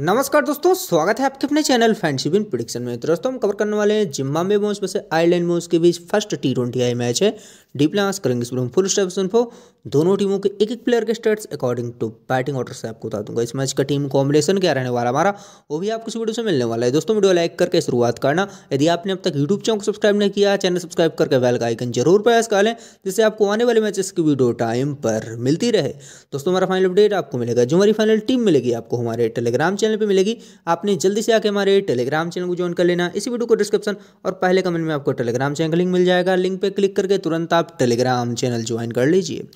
नमस्कार दोस्तों स्वागत है आपके अपने चैनल फैंसी बिन प्रोडिक्शन में तो दोस्तों हम कवर करने वाले हैं जिम्बाबे मोस वैसे आयरलैंड मोज के बीच first T twenty I match है डीप करेंगे इस फुल स्टेप्स इन्फो दोनों टीमों के एक एक प्लेयर के stats according to batting order से आपको बता दूंगा इस मैच का टीम कॉम्बिनेशन क्या रहने वाला हमारा वो भी आपको इस वीडियो से मिलने वाला है दोस्तों वीडियो लाइक करके शुरुआत करना यदि आपने अब तक यूट्यूब चैनल को सब्सक्राइब नहीं किया चैनल सब्सक्राइब करके बैल का आइकन जरूर प्रेस कर लें जिससे आपको आने वाले मैचेस की वीडियो टाइम पर मिलती रहे दोस्तों हमारा फाइनल अपडेट आपको मिलेगा जो हमारी फाइनल टीम मिलेगी आपको हमारे टेलीग्राम चैनल चैनल पर मिलेगी आपने जल्दी से आके हमारे टेलीग्राम चैनल को ज्वाइन कर लेना इसी वीडियो को डिस्क्रिप्शन और पहले कमेंट में आपको टेलीग्राम चैनल का लिंक मिल जाएगा लिंक पर क्लिक करके तुरंत आप टेलीग्राम चैनल ज्वाइन कर लीजिए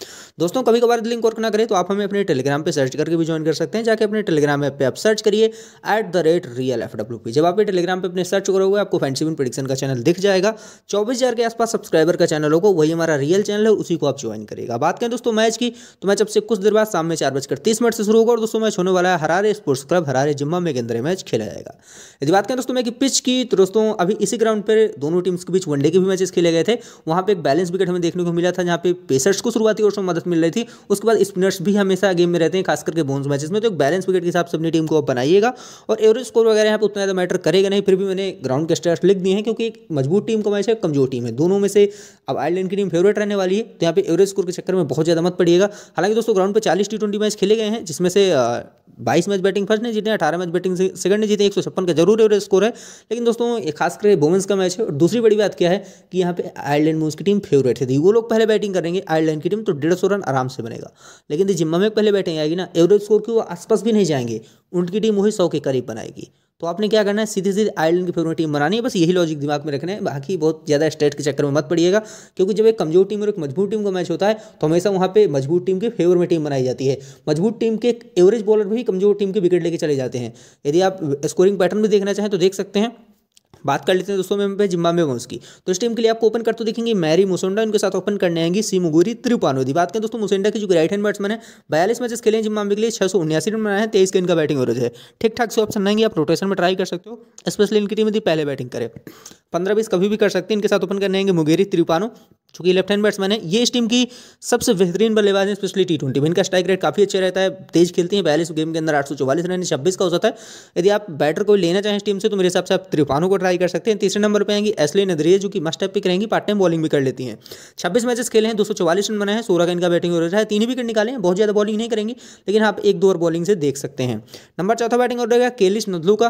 दोस्तों कभी कभार लिंक वर्क ना करें तो आप हमें अपने टेलीग्राम पर सर्च करके भी ज्वाइन कर सकते हैं जाके अपने टेलीग्राम ऐप पर आप सर्च करिए at the rate real F W P जब आप टेलीग्राम पर अपने सर्च करोगे आपको फैंसी फैंसीबिन प्रडिक्शन का चैनल दिख जाएगा चौबीस हज़ार के आसपास सब्सक्राइबर का चैनल होगा वही हमारा रियल चैनल है उसी को आप ज्वाइन करेगा बात करें दोस्तों मैच की तो मैच अब से कुछ देर बाद शाम में चार बजकर तीस मिनट से शुरू होगा और दोस्तों मैच होने वाला है हरारे स्पोर्ट्स क्लब हरारे सारे जिम्मा में अंदर मैच खेला जाएगा यदि बात करें दोस्तों मैं कि पिच की तो दोस्तों अभी इसी ग्राउंड पर दोनों टीम्स के बीच वनडे के भी मैचेस खेले गए थे वहाँ पर एक बैलेंस विकेट हमें देखने को मिला था जहाँ पे पेसर्स को शुरुआती ओर में मदद मिल रही थी उसके बाद स्पिनर्स भी हमेशा गेम में रहते हैं खास करके बोन्स मैचेस में तो एक बैलेंस विकेट के हिसाब से अपनी टीम को बनाइएगा और एवरेज स्कोर वगैरह यहाँ पर उतना ज़्यादा मैटर करेगा नहीं फिर भी मैंने ग्राउंड के स्टेट लिख दिए हैं क्योंकि एक मजबूत टीम का मैच है कमजोर टीम है दोनों में से अब आयरलैंड की टीम फेवरेट रहने वाली है तो यहाँ पे एवरेज स्कोर के चक्कर में बहुत ज़्यादा मत पड़िएगा हालांकि दोस्तों ग्राउंड पर चालीस टी मैच खेले गए हैं जिसमें से बाईस मैच बैटिंग फर्स्ट ने जीते हैं अठारह मैच बैटिंग से सेकंड ने जीते एक सौ छप्पन का जरूर एवरेज स्कोर है लेकिन दोस्तों खासकर वुमेंस का मैच है और दूसरी बड़ी बात क्या है कि यहाँ पे आयरलैंड में की टीम फेवरेट है वो लोग पहले बैटिंग करेंगे आयरलैंड की टीम तो डेढ़ सौ रन आराम से बनेगा लेकिन जिम्मा में पहले बैटिंग आएगी ना एवरेज स्कोर की वो आसपास भी नहीं जाएंगे उनकी टीम वही सौ के करीब बनाएगी तो आपने क्या करना है सीधे सीधे आयरलैंड की फेवरेट टीम बनानी है बस यही लॉजिक दिमाग में रखना है बाकी बहुत ज़्यादा स्टेट के चक्कर में मत पड़िएगा क्योंकि जब एक कमजोर टीम और एक मजबूत टीम का मैच होता है तो हमेशा वहाँ पे मजबूत टीम के फेवर में टीम बनाई जाती है मजबूत टीम के एवरेज बॉलर भी कमजोर टीम के विकेट लेके चले जाते हैं यदि आप स्कोरिंग पैटर्न भी देखना चाहें तो देख सकते हैं बात कर लेते हैं दोस्तों में जिम्बाबे जिम्बाब्वे वंश की तो इस टीम के लिए आपको ओपन करते तो देखेंगे मैरी मुसोंडा इनके साथ ओपन करने आएंगी सीमुगुरी त्रिपानोदी बात करें दोस्तों मुसेंडा की जो राइट हैंड बैट्समैन है बयालीस मैचेस खेले हैं जिम्बाबे के लिए छह सौ उन्यासी रन बनाए हैं तेईस का इनका बैटिंग एवरेज है ठीक ठाक से ऑप्शन रहेंगे आप रोटेशन में ट्राई कर सकते हो स्पेशली इनकी टीम यदि पहले बैटिंग करें पंद्रह बीस कभी भी कर सकते हैं इनके साथ ओपन करने आएंगे मुगेरी त्रिपानो चूंकि लेफ्ट हैंड बैट्समैन है ये इस टीम की सबसे बेहतरीन बल्लेबाज है स्पेशली टी ट्वेंटी इनका स्ट्राइक रेट काफी अच्छा रहता है तेज खेलती है बयालीस गेम के अंदर आठ सौ चौवालीस रन छब्बीस का हो जाता है यदि आप बैटर कोई लेना चाहें इस टीम से तो मेरे हिसाब से आप त्रिपानों को ट्राई कर सकते हैं तीसरे नंबर पर आएंगी एसले नदरिया जो कि मस्ट पिक रहेंगी पार्ट टाइम बॉलिंग भी कर लेती है छब्बीस मैचेस खेले हैं दो सौ रन बनाए हैं सोलह का इनका बैटिंग ऑर्डर है तीन विकेट निकाले हैं बहुत ज्यादा बॉलिंग नहीं करेंगी लेकिन आप एक दो और बॉलिंग से देख सकते हैं नंबर चौथा बैटिंग ऑर्डर है केलिस नदलू का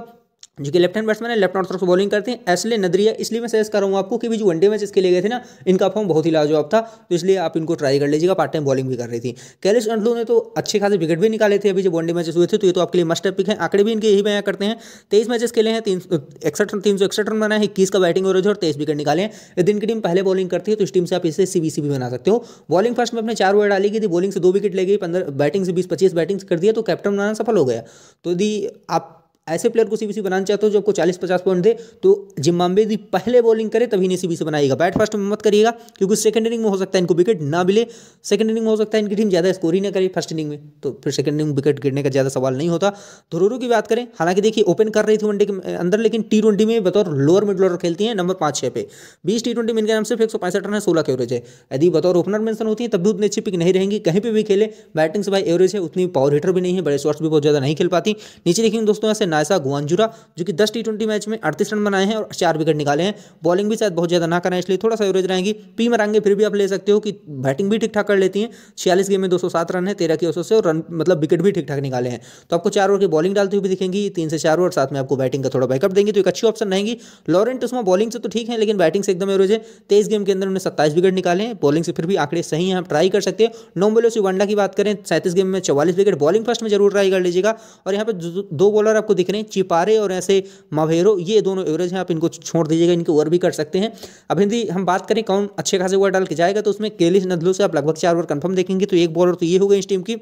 जो कि लेफ्ट हैंड बैट्समैन है लेफ्ट तरफ से बॉलिंग करते हैं एसले नदरिया इसलिए मैं सजेस्ट कर रहा हूँ आपको कि भी जो वनडे मैच इसके लिए गए थे ना इनका फॉर्म बहुत ही लाजवाब था तो इसलिए आप इनको ट्राई कर लीजिएगा पार्ट टाइम बॉलिंग भी कर रही थी कैलिस अंडलू ने तो अच्छे खासे विकेट भी निकाले थे अभी जो वनडे मैचेस हुए थे तो ये तो आपके लिए मस्ट पिक है आंकड़े भी इनके यही बयान करते हैं तेईस मैचेस खेले हैं तीन रन तीन सौ इकसठ रन बना है इक्कीस का बैटिंग एवरेज और तेईस विकेट निकाले हैं दिन की टीम पहले बॉलिंग करती है तो इस टीम से आप इसे सी भी बना सकते हो बॉलिंग फर्स्ट में अपने चार ओवर डाली गई थी बॉलिंग से दो विकेट ले गई पंद्रह बैटिंग से बीस पच्चीस बैटिंग कर दिया तो कैप्टन बनाना सफल हो गया तो यदि आप ऐसे प्लेयर को सीबीसी बनाना चाहते हो जो आपको चालीस पचास पॉइंट दे तो जिम्बाबे यदि पहले बॉलिंग करे तभी इन्हें सीबीसी बनाएगा बैट फर्स्ट में मत करिएगा क्योंकि सेकंड इनिंग में हो सकता है इनको विकेट ना मिले सेकंड इनिंग में हो सकता है इनकी टीम ज़्यादा स्कोर ही ना करे फर्स्ट इनिंग में तो फिर सेकंड इनिंग विकेट गिरने का ज़्यादा सवाल नहीं होता धुरूरू की बात करें हालांकि देखिए ओपन कर रही थी वनडे के अंदर लेकिन टी ट्वेंटी में बतौर लोअर मिडल ऑर्डर खेलती है नंबर पांच छह पे बीस टी ट्वेंटी में इनके नाम सिर्फ एक सौ पैंसठ रन है सोलह के एवरेज है यदि बतौर ओपनर मेंशन होती है तब भी उतनी अच्छी पिक नहीं रहेंगी कहीं पर भी खेले बैटिंग से भाई एवरेज है उतनी पावर हिटर भी नहीं है बड़े शॉट्स भी बहुत ज़्यादा नहीं खेल पाती नीचे देखेंगे दोस्तों ऐसे नायसा गुआंजुरा जो कि दस टी मैच में अड़तीस रन बनाए हैं और चार विकेट निकाले हैं बॉलिंग भी शायद बहुत ज़्यादा ना करें इसलिए थोड़ा सा एवरेज रहेंगी पी मरांगे फिर भी आप ले सकते हो कि बैटिंग भी ठीक ठाक कर लेती हैं छियालीस गेम में दो रन है तेरह की औसत से और रन मतलब विकेट भी ठीक ठाक निकाले हैं तो आपको चार ओवर की बॉलिंग डालती हुई दिखेंगी तीन से चार ओवर साथ में आपको बैटिंग का थोड़ा बैकअप देंगे तो एक अच्छी ऑप्शन रहेंगी लॉरेंट उसमें बॉलिंग से तो ठीक है लेकिन बैटिंग से एकदम एवरेज है तेईस गेम के अंदर उन्हें सत्ताईस विकेट निकाले हैं बॉलिंग से फिर भी आंकड़े सही हैं आप ट्राई कर सकते हैं बोलो से वनडा की बात करें सैंतीस गेम में चौवालीस विकेट बॉलिंग फर्स्ट में जरूर ट्राई कर लीजिएगा और यहाँ पर दो बॉलर आपको दिख रहे हैं चिपारे और ऐसे मवेरो ये दोनों एवरेज हैं आप इनको छोड़ दीजिएगा इनके ओवर भी कर सकते हैं अब यदि हम बात करें कौन अच्छे खासे ओवर डाल के जाएगा तो उसमें केलिस नदलों से आप लगभग चार ओवर कन्फर्म देखेंगे तो एक बॉलर तो ये हो गई इस टीम की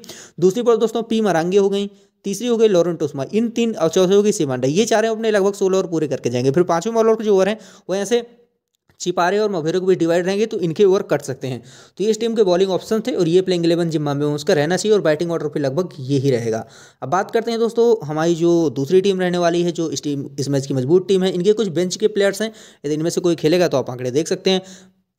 दूसरी बॉलर दोस्तों पी मरांगे हो गई तीसरी हो गई लॉरेंट टोस्मा इन तीन और चौथे हो गई सीमांडा ये चार हैं अपने लगभग सोलह ओवर पूरे करके जाएंगे फिर पांचवें बॉलर के जो ओवर हैं वो ऐसे चिपारे और मवेरो को भी डिवाइड रहेंगे तो इनके ओवर कट सकते हैं तो ये इस टीम के बॉलिंग ऑप्शन थे और ये प्लेइंग इलेवन जिम्मा में उसका रहना चाहिए और बैटिंग ऑर्डर पर लगभग यही रहेगा अब बात करते हैं दोस्तों हमारी जो दूसरी टीम रहने वाली है जो इस टीम इस मैच की मजबूत टीम है इनके कुछ बेंच के प्लेयर्स हैं यदि इनमें से कोई खेलेगा तो आप आंकड़े देख सकते हैं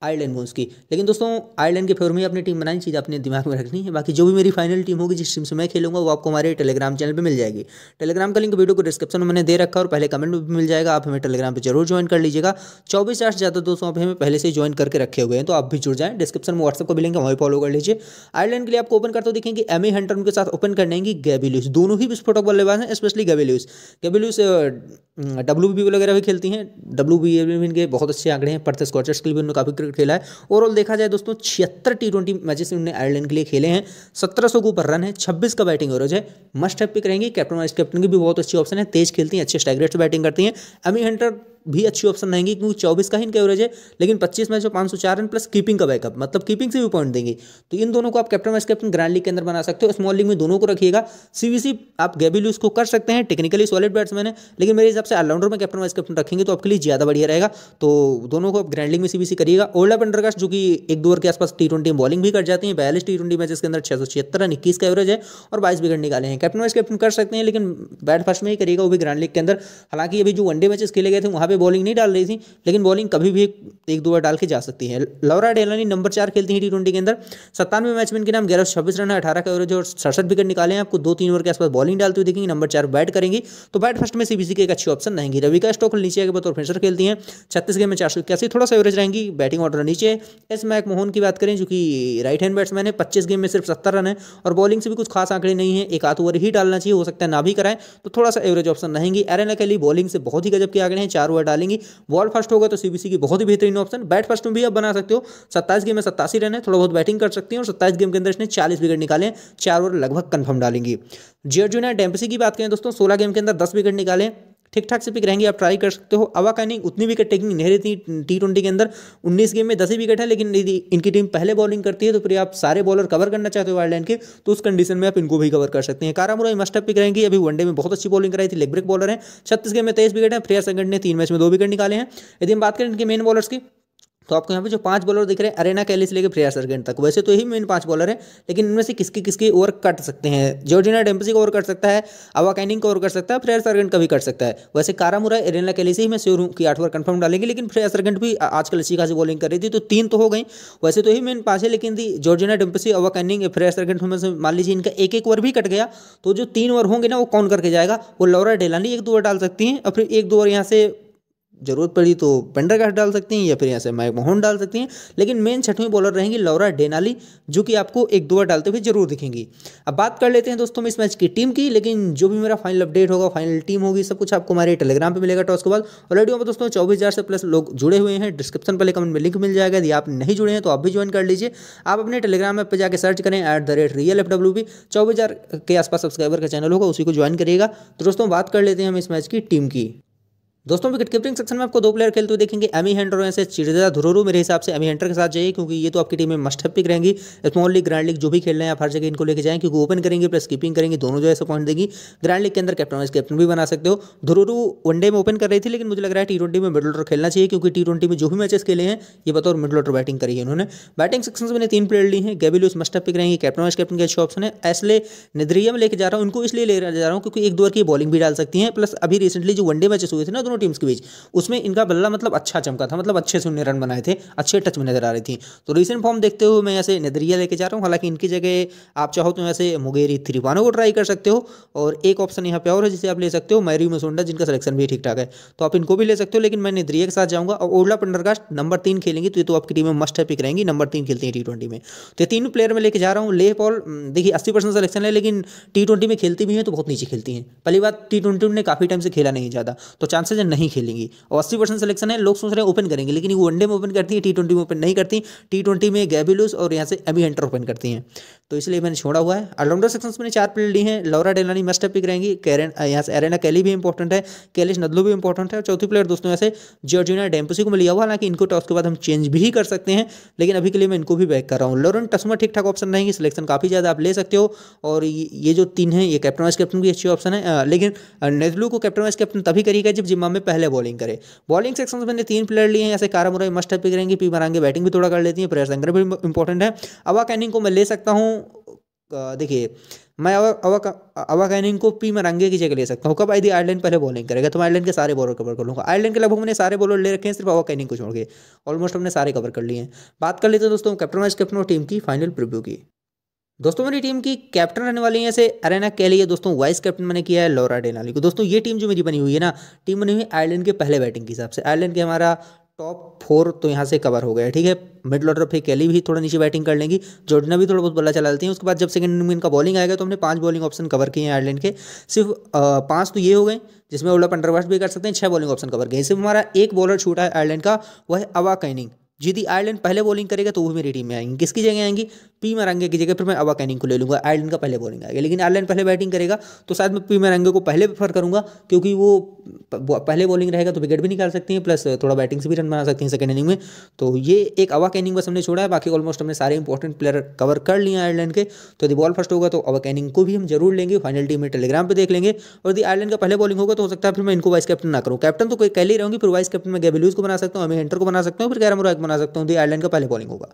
आयरलैंड की लेकिन दोस्तों आयरलैंड के फेवर में अपनी टीम बनानी चाहिए अपने दिमाग में रखनी है बाकी जो भी मेरी फाइनल टीम होगी जिस टीम से मैं खेलूंगा वो आपको हमारे टेलीग्राम चैनल पर मिल जाएगी टेलीग्राम का लिंक वीडियो को डिस्क्रिप्शन में मैंने दे रखा और पहले कमेंट में भी मिल जाएगा आप हमें टेलीग्राम पर जरूर ज्वाइन कर लीजिएगा चौबीस आठ ज़्यादा दोस्तों आप हमें पहले से ज्वाइन करके रखे हुए हैं तो आप भी जुड़ जाएँ डिस्क्रिप्शन में व्हाट्सअप को भी लिंक फॉलो कर लीजिए आयरलैंड के लिए आपको ओपन करते हो देखेंगे एम ई हंटर उनके साथ ओपन करने की गैबिल्यूस दोनों ही विस्फोटक बल्लेबाज हैं specially Gaby Lewis Gaby Lewis W B वगैरह भी खेलती हैं डब्ल्यू बी भी इनके बहुत अच्छे आंकड़े हैं पर्थ स्कॉचर्स के लिए भी उन्होंने काफ़ी क्रिकेट खेला है ओवरऑल देखा जाए दोस्तों छिहत्तर टी ट्वेंटी मैचेस उन्होंने आयरलैंड के लिए खेले हैं सत्रह सौ के ऊपर रन है छब्बीस का बैटिंग ओवरेज है मस्ट हैव पिक रहेंगी कैप्टन वाइस कैप्टन की भी बहुत अच्छी ऑप्शन है तेज खेलती हैं अच्छे स्टैगरेट से बैटिंग करती हैं अमी हंटर भी अच्छी ऑप्शन रहेंगी क्योंकि चौबीस का ही इनका एवरेज है लेकिन पच्चीस में जो पाँच सौ चार रन प्लस कीपिंग का बैकअप मतलब कीपिंग से भी पॉइंट देंगे तो इन दोनों को आप captain vice captain grand league के अंदर बना सकते हो स्मॉल लीग में दोनों को रखिएगा सीबीसी आप गैबी को कर सकते हैं टेक्निकली सॉलिड बैट्समैन है लेकिन मेरे हिसाब से ऑलराउंडर में कैप्टन वाइस कैप्टन रखेंगे तो आपके लिए ज़्यादा बढ़िया रहेगा तो दोनों को आप ग्रैंड लीग में सीबीसी करिएगा ओल्ड अप अंडरकास्ट जो कि एक दो ओवर के आसपास टी ट्वेंटी बॉलिंग भी कर जाती है बयालीस टी ट्वेंटी मैचेस के अंदर छह सौ छिहत्तर रन इक्कीस का एवरेज है और बाईस विकेट निकाले हैं कैप्टन वाइस कैप्टन कर सकते हैं लेकिन बैट फर्स्ट में ही करिएगा वो भी ग्रैंड लीग के अंदर हालांकि अभी जो वनडे मैचेस खेले गए थे वहाँ पे बॉलिंग नहीं डाल रही थी लेकिन बॉलिंग कभी भी एक दो बार डाल के जा सकती है लौरा डेलानी नंबर चार खेलती हैं टी के अंदर सत्तानवे मैच में इनके नाम ग्यारह छब्बीस रन है अठारह का एवरेज और सड़सठ विकेट निकाले हैं आपको दो तीन ओवर के आसपास बॉलिंग डालते हुए देखेंगे नंबर चार बैट करेंगी तो बैट फर्स्ट में सीबीसी की एक अच्छी ऑप्शन रहेंगी रवि का स्टॉक नीचे आगे बतौर फिंसर खेलती हैं छत्तीस गेम में चार सौ थोड़ा सा एवरेज रहेंगी बैटिंग ऑर्डर नीचे एस मैक मोहन की बात करें जो कि राइट हैंड बैट्समैन है पच्चीस गेम में सिर्फ सत्तर रन है और बॉलिंग से भी कुछ खास आंकड़े नहीं है एक आध ओवर ही डालना चाहिए हो सकता है ना भी कराएं तो थोड़ा सा एवरेज ऑप्शन रहेंगी एरन अकेली बॉलिंग से बहुत ही गजब के आंकड़े हैं चार ओवर ओवर डालेंगी बॉल फर्स्ट होगा तो सीबीसी की बहुत ही बेहतरीन ऑप्शन बैट फर्स्ट में भी आप बना सकते हो सत्ताईस गेम में सत्तासी रन है थोड़ा बहुत बैटिंग कर सकती है और सत्ताईस गेम के अंदर इसने चालीस विकेट निकाले चार ओवर लगभग कन्फर्म डालेंगी जियर जूनियर डेम्पसी की बात करें दोस्तों सोलह गेम के अंदर दस विकेट निकाले ठीक ठाक से पिक रहेंगे आप ट्राई कर सकते हो अवा का इनिंग उतनी विकेट टेकिंग नहीं रहती टी ट्वेंटी के अंदर उन्नीस गेम में दस ही विकेट है लेकिन यदि इनकी टीम पहले बॉलिंग करती है तो फिर आप सारे बॉलर कवर करना चाहते हो आयरलैंड के तो उस कंडीशन में आप इनको भी कवर कर सकते हैं कारामुराई मस्टअप पिक रहेंगी अभी वनडे में बहुत अच्छी बॉलिंग कराई थी लेग ब्रेक बॉलर है छत्तीस गेम में तेईस विकेट है फ्रेयर संगठ ने तीन मैच में दो विकेट निकाले हैं यदि हम बात करें इनके मेन बॉलर्स की तो आपको यहाँ पे जो पांच बॉलर दिख रहे हैं अरेना कैली से लेकर फ्रेया सरगेंट तक वैसे तो यही मेन पांच बॉलर हैं लेकिन इनमें से किसकी किसकी ओवर कट सकते हैं जॉर्जिना डेम्पसी का ओवर कर सकता है अवा कैनिंग का ओवर कर सकता है फ्रेया सरगेंट का भी कट सकता है वैसे कारामुरा अरेना कैली से ही मैं श्योर हूँ कि आठ ओवर कन्फर्म डालेंगे लेकिन फ्रेया सरगेंट भी आजकल अच्छी खासी बॉलिंग कर रही थी तो तीन तो हो गई वैसे तो यही मेन पाँच है लेकिन Georgina Dempsey Ava Canning Freya Sargent में से मान लीजिए इनका एक एक ओवर भी कट गया तो जो तीन ओवर होंगे ना वो कौन करके जाएगा वो लौरा डेलानी एक दो ओवर डाल सकती हैं और फिर एक दो ओवर यहाँ से ज़रूरत पड़ी तो पेंडरगास्ट डाल सकती हैं या फिर यहाँ से माइक मोहन डाल सकती हैं लेकिन मेन छठवीं बॉलर रहेंगी लौरा डेनाली जो कि आपको एक दो बार डालते हुए जरूर दिखेंगी अब बात कर लेते हैं दोस्तों इस मैच की टीम की लेकिन जो भी मेरा फाइनल अपडेट होगा फाइनल टीम होगी सब कुछ आपको हमारे टेलीग्राम पर मिलेगा टॉस के बाद ऑलरेडी वहाँ पर दोस्तों चौबीस से प्लस लोग जुड़े हुए हैं डिस्क्रिप्शन पर कमेंट में लिंक मिल जाएगा यदि आप नहीं जुड़े हैं तो आप भी ज्वाइन कर लीजिए आप अपने टेलीग्राम ऐप पर जाकर सर्च करें at the rate real F W B चौबीस हजार के आसपास सब्सक्राइबर का चैनल होगा उसी को ज्वाइन करिएगा तो दोस्तों बात कर लेते हैं हम इस मैच की टीम की दोस्तों विकेट कीपिंग सेक्शन में आपको दो प्लेयर खेलते हुए देखेंगे एमी हेंटर और ऐसे चिड़ेदा धुरू मेरे हिसाब से एमी हेंटर के साथ जाइए क्योंकि ये तो आपकी टीम में मस्ट पिक रहेंगी स्मॉल लीग ग्रैंड लीग जो भी खेल रहे हैं आप हर जगह इनको लेके जाएं क्योंकि ओपन करेंगे प्लस कीपिंग करेंगे दोनों जो है सो पॉइंट देगी ग्रैंड लीग के अंदर कैप्टन वाइस कैप्टन भी बना सकते हो धुरू वनडे में ओपन कर रही थी लेकिन मुझे लग रहा है टी ट्वेंटी में मिडल ऑर्डर खेलना चाहिए क्योंकि टी ट्वेंटी में जो भी मैचेस खेले हैं ये बताओ मिडल ऑर्डर बैटिंग करी है उन्होंने बैटिंग सेक्शन में मैंने तीन प्लेयर ली है गैबी लूस मस्ट पिक रहेंगे कैप्टन वाइस कैप्टन के अच्छे ऑप्शन है इसलिए निद्रिया में लेके जा रहा हूँ उनको इसलिए ले जा रहा हूँ क्योंकि एक दो की बॉलिंग भी डाल सकती है प्लस अभी रिसेंटली जो वनडे मैचेस हुए थे ना दोनों टीम्स के बीच उसमें इनका बल्ला मतलब अच्छा चमका था मतलब अच्छे से उन्हें रन बनाए थे अच्छे टच में नजर आ रही थी तो रिसेंट फॉर्म देखते हुए मैं ऐसे नदरिया लेके जा रहा हूँ हालांकि इनकी जगह आप चाहो तो ऐसे मुगेरी त्रिपानो को ट्राई कर सकते हो और एक ऑप्शन यहाँ पे और है जिसे आप ले सकते हो मैरी मसोंडा जिनका सिलेक्शन भी ठीक ठाक है तो आप इनको भी ले सकते हो लेकिन मैं नदरिया के साथ जाऊँगा और ओला पंडरकास्ट नंबर तीन खेलेंगे तो ये तो आपकी टीम में मस्ट है पिक रहेंगी नंबर तीन खेलती है टी में तो ये तीन प्लेयर में लेके जा रहा हूँ ले पॉल देखिए अस्सी परसेंट सिलेक्शन है लेकिन टी में खेलती भी हैं तो बहुत नीचे खेलती हैं पहली बात टी ट्वेंटी ने काफ़ी टाइम से खेला नहीं ज़्यादा तो चांसेज टीमें नहीं खेलेंगी और अस्सी परसेंट सिलेक्शन है लोग सोच रहे हैं ओपन करेंगे लेकिन वो वनडे में ओपन करती है टी ट्वेंटी में ओपन नहीं करती टी ट्वेंटी में गैबिलूस और यहाँ से एमी हंटर ओपन करती हैं तो इसलिए मैंने छोड़ा हुआ है ऑलराउंडर सेक्शन में मैंने चार प्लेयर ली हैं लोरा डेलानी मस्ट पिक रहेंगी कैरन यहाँ से एरेना कैली भी इंपॉर्टेंट है कैलिश नदलू भी इंपॉर्टेंट है और चौथी प्लेयर दोस्तों यहाँ से जॉर्जिना डेम्पसी को मैं लिया हुआ हालांकि इनको टॉस के बाद हम चेंज भी कर सकते हैं लेकिन अभी के लिए मैं इनको भी बैक कर रहा हूँ लोरन टसमा ठीक ठाक ऑप्शन रहेंगे सिलेक्शन काफ़ी ज़्यादा आप ले सकते हो और ये जो तीन है ये कैप्टन वाइस कैप्टन की अच्छी ऑप्शन है लेकिन नदलू को कैप्टन वाइस कैप्टन तभी करेगा जब जिम्मा में पहले बॉलिंग करे बॉलिंग सेक्शन में मैंने तीन प्लेयर लिए हैं ऐसे कारा मुराई मस्ट पिक रहेंगे पी मारांगे बैटिंग भी थोड़ा कर लेती है प्रेयर संग्रह भी इंपॉर्टेंट है अवा कैनिंग को मैं ले सकता हूँ देखिए मैं अवा कैनिंग को पी मरांगे की जगह ले सकता हूँ कब यदि आयरलैंड पहले बॉलिंग करेगा तो मैं आयरलैंड के सारे बॉलर कवर कर लूँगा आयरलैंड के लगभग मैंने सारे बॉलर ले रखे हैं सिर्फ अवा को छोड़ के ऑलमोस्ट हमने सारे कवर कर लिए हैं बात कर लेते हैं दोस्तों कैप्टन वाइस कैप्टन और टीम की फाइनल प्रिव्यू की दोस्तों मेरी टीम की कैप्टन रहने वाली है से अरेना कह लिए दोस्तों वाइस कैप्टन मैंने किया है लॉरा डेनाली को दोस्तों ये टीम जो मेरी बनी हुई है ना टीम बनी हुई आयरलैंड के पहले बैटिंग के हिसाब से आयरलैंड के हमारा टॉप फोर तो यहाँ से कवर हो गया ठीक है मिडल ऑर्डर पे कैली भी थोड़ा नीचे बैटिंग कर लेंगी जोर्डना भी थोड़ा बहुत बल्ला चला लेती है उसके बाद जब सेकंड इनिंग में इनका बॉलिंग आएगा तो हमने पांच बॉलिंग ऑप्शन कवर किए हैं आयरलैंड के सिर्फ पांच तो ये हो गए जिसमें ओला पंडरवास्ट भी कर सकते हैं छह बॉलिंग ऑप्शन कवर गए सिर्फ हमारा एक बॉलर छूटा है आयरलैंड का वह अवा कैनिंग यदि आयरलैंड पहले बॉलिंग करेगा तो वो मेरी टीम में आएंगे किसकी जगह आएंगी पी मरंगे की जगह फिर मैं अवा कैनिंग को ले लूँगा आयरलैंड का पहले बॉलिंग आएगा लेकिन आयरलैंड पहले बैटिंग करेगा तो शायद मैं पी मरंगे को पहले प्रेफर करूँगा क्योंकि वो पहले बॉलिंग रहेगा तो विकेट भी निकाल सकती हैं प्लस थोड़ा बैटिंग से भी रन बना सकती हैं सेकेंड इनिंग में तो ये एक अवा कैनिंग बस हमने छोड़ा है बाकी ऑलमोस्ट हमने सारे इंपॉर्टेंट प्लेयर कवर कर लिए आयरलैंड के तो यदि बॉल फर्स्ट होगा तो अवा कैनिंग को भी हम जरूर लेंगे फाइनल टीम में टेलीग्राम पर देख लेंगे और यदि आयरलैंड का पहले बॉलिंग होगा तो हो सकता है फिर मैं इनको वाइस कैप्टन ना करूँ कैप्टन तो कोई कह ही रहूँगी फिर वाइस कैप्टन मैं गैबिल्यूज को बना सकता हूँ अमी हंटर को बना सकता हूँ फिर गैरम रोक बना बना सकता हूँ तो आयरलैंड का पहले बॉलिंग होगा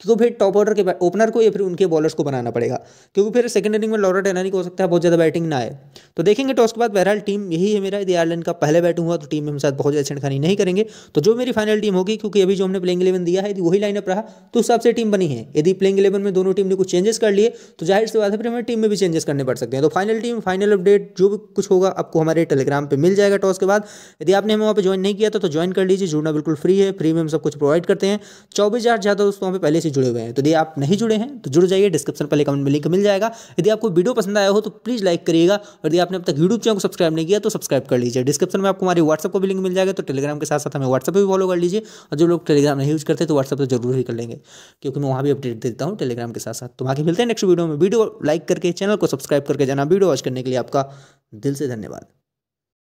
तो, तो फिर टॉप ऑर्डर के ओपनर को या फिर उनके बॉलर्स को बनाना पड़ेगा क्योंकि फिर सेकंड इनिंग में लॉर्ड टेना नहीं हो सकता है बहुत ज़्यादा बैटिंग ना आए तो देखेंगे टॉस के बाद बहरहाल टीम यही है मेरा यदि आयरलैंड का पहले बैटिंग हुआ तो टीम में हम साथ बहुत ज़्यादा छिड़खानी नहीं करेंगे तो जो मेरी फाइनल टीम होगी क्योंकि अभी जो हमने प्लेइंग इलेवन दिया है यदि वही लाइनअप रहा तो हिसाब से टीम बनी है यदि प्लेइंग इलेवन में दोनों टीम ने कुछ चेंजेस कर लिए तो जाहिर सी बात है फिर हमें टीम में भी चेंजेस करने पड़ सकते हैं तो फाइनल टीम फाइनल अपडेट जो भी कुछ होगा आपको हमारे टेलीग्राम पर मिल जाएगा टॉस के बाद यदि आपने हमें वहाँ पर ज्वाइन नहीं किया तो ज्वाइन तो कर लीजिए जुड़ना बिल्कुल फ्री है फ्री में हम सब कुछ प्रोवाइड करते हैं करते हैं चौबीस हज़ार ज़्यादा दोस्तों वहाँ पे पहले से जुड़े हुए हैं तो यदि आप नहीं जुड़े हैं तो जुड़ जाइए डिस्क्रिप्शन पहले कमेंट में लिंक मिल जाएगा यदि आपको वीडियो पसंद आया हो तो प्लीज़ लाइक करिएगा और यदि आपने अब तक यूट्यूब चैनल को सब्सक्राइब नहीं किया तो सब्सक्राइब कर लीजिए डिस्क्रिप्शन में आपको हमारे व्हाट्सअप को भी लिंक मिल जाएगा तो टेलीग्राम के साथ साथ हमें व्हाट्सअप भी फॉलो कर लीजिए और जो लोग टेलीग्राम नहीं यूज़ करते तो व्हाट्सअप तो जरूर ही कर लेंगे क्योंकि मैं वहाँ भी अपडेट देता हूँ टेलीग्राम के साथ साथ तो बाकी मिलते हैं नेक्स्ट वीडियो में वीडियो लाइक करके चैनल को सब्सक्राइब करके जाना वीडियो वॉच करने के लिए आपका दिल से धन्यवाद